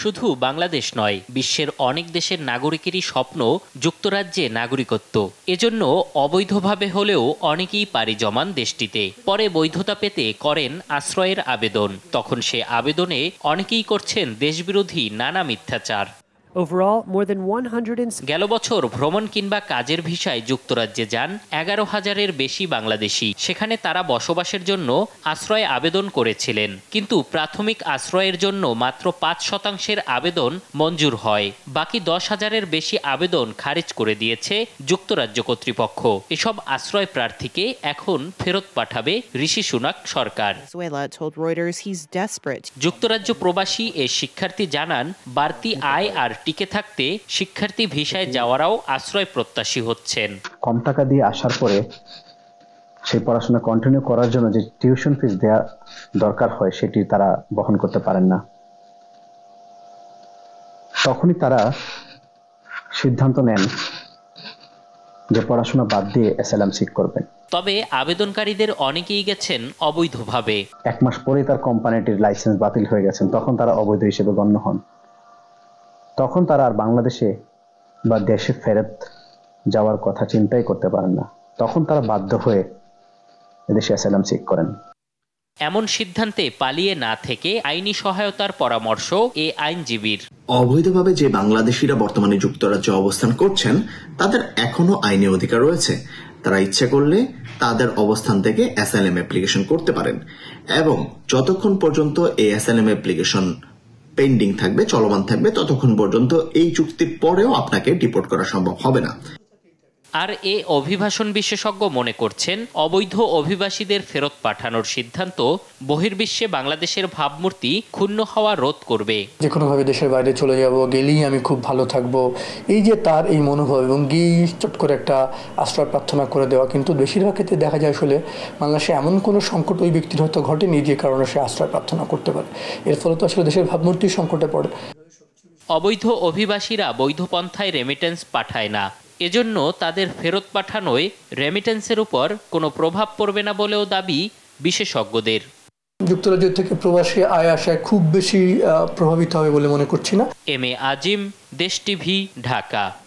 শুধু বাংলাদেশ নয় বিশ্বের অনেক দেশের নাগরিকেরই স্বপ্ন যুক্তরাজ্যে নাগরিকত্ব এজন্য অবৈধভাবে হলেও অনেকেই পাড়ি জমান দেশটিতে পরে বৈধতা পেতে করেন আশ্রয়ের আবেদন তখন সে আবেদনে অনেকেই করছেন দেশবিরোধী নানা মিথ্যাচার গেল বছর ভ্রমণ কিংবা কাজের ভিসায় যুক্তরাজ্যে যান এগারো হাজারের বেশি বাংলাদেশি সেখানে তারা বসবাসের জন্য আশ্রয় আবেদন করেছিলেন কিন্তু প্রাথমিক আশ্রয়ের জন্য মাত্র পাঁচ শতাংশের আবেদন মঞ্জুর হয় বাকি দশ হাজারের বেশি আবেদন খারিজ করে দিয়েছে যুক্তরাজ্য কর্তৃপক্ষ এসব আশ্রয় প্রার্থীকে এখন ফেরত পাঠাবে ঋষি সুনাক সরকার যুক্তরাজ্য প্রবাসী এ শিক্ষার্থী জানান বাড়তি আয় আর টিকে থাকতে শিক্ষার্থী ভিসায় যাওয়ারাও আশ্রয় প্রত্যাশী হচ্ছেন কম টাকা দিয়ে আসার পরে সেই পড়াশোনা কন্টিনিউ করার জন্য যে টিউশন ফিস দেয়া দরকার হয় সেটি তারা বহন করতে পারেন না তখনই তারা সিদ্ধান্ত নেন যে পড়াশোনা বাদ দিয়ে এসএলএম সিক করবেন তবে আবেদনকারীদের অনেকেই গেছেন অবৈধভাবে এক মাস পরে তার কোম্পানিটির লাইসেন্স বাতিল হয়ে গেছেন তখন তারা অবৈধ হিসেবে গণ্য হন তখন তারা আর বাংলাদেশে বা দেশে ফেরত যাওয়ার কথা চিন্তাই করতে পারেন না তখন তারা বাধ্য হয়ে এদেশে অ্যাসাইলাম সিক করেন এমন সিদ্ধান্তে পালিয়ে না থেকে আইনি সহায়তার পরামর্শ এ আইনজীবীর অবৈধভাবে যে বাংলাদেশিরা বর্তমানে যুক্তরাজ্যে অবস্থান করছেন তাদের এখনো আইনি অধিকার রয়েছে তারা ইচ্ছে করলে তাদের অবস্থান থেকে অ্যাসাইলাম অ্যাপ্লিকেশন করতে পারেন এবং যতক্ষণ পর্যন্ত এই অ্যাসাইলাম অ্যাপ্লিকেশন পেন্ডিং থাকবে চলমান থাকবে ততক্ষণ পর্যন্ত এই চুক্তির পরেও আপনাকে ডিপোর্ট করা সম্ভব হবে না আর এ অভিবাসন বিশেষজ্ঞ মনে করছেন অবৈধ অভিবাসীদের ফেরত পাঠানোর সিদ্ধান্ত বহির্বিশ্বে বাংলাদেশের ভাবমূর্তি ক্ষুণ্ণ হওয়া রোধ করবে যে কোনোভাবে দেশের বাইরে চলে যাব গেলেই আমি খুব ভালো থাকব এই যে তার এই মনোভাব এবং গিয়ে চট করে একটা আশ্রয় প্রার্থনা করে দেওয়া কিন্তু বেশিরভাগ ক্ষেত্রে দেখা যায় আসলে বাংলাদেশে এমন কোনো সংকট ওই ব্যক্তির হয়তো ঘটেনি যে কারণে সে আশ্রয় প্রার্থনা করতে পারে এর ফলে তো আসলে দেশের ভাবমূর্তি সংকটে পড়ে অবৈধ অভিবাসীরা বৈধ পন্থায় রেমিটেন্স পাঠায় না এজন্য তাদের ফেরত পাঠানোয় রেমিটেন্সের উপর কোনো প্রভাব পড়বে না বলেও দাবি বিশেষজ্ঞদের যুক্তরাজ্য থেকে প্রবাসী আয় আসায় খুব বেশি প্রভাবিত হবে বলে মনে করছি না এম এ আজিম দেশ টিভি ঢাকা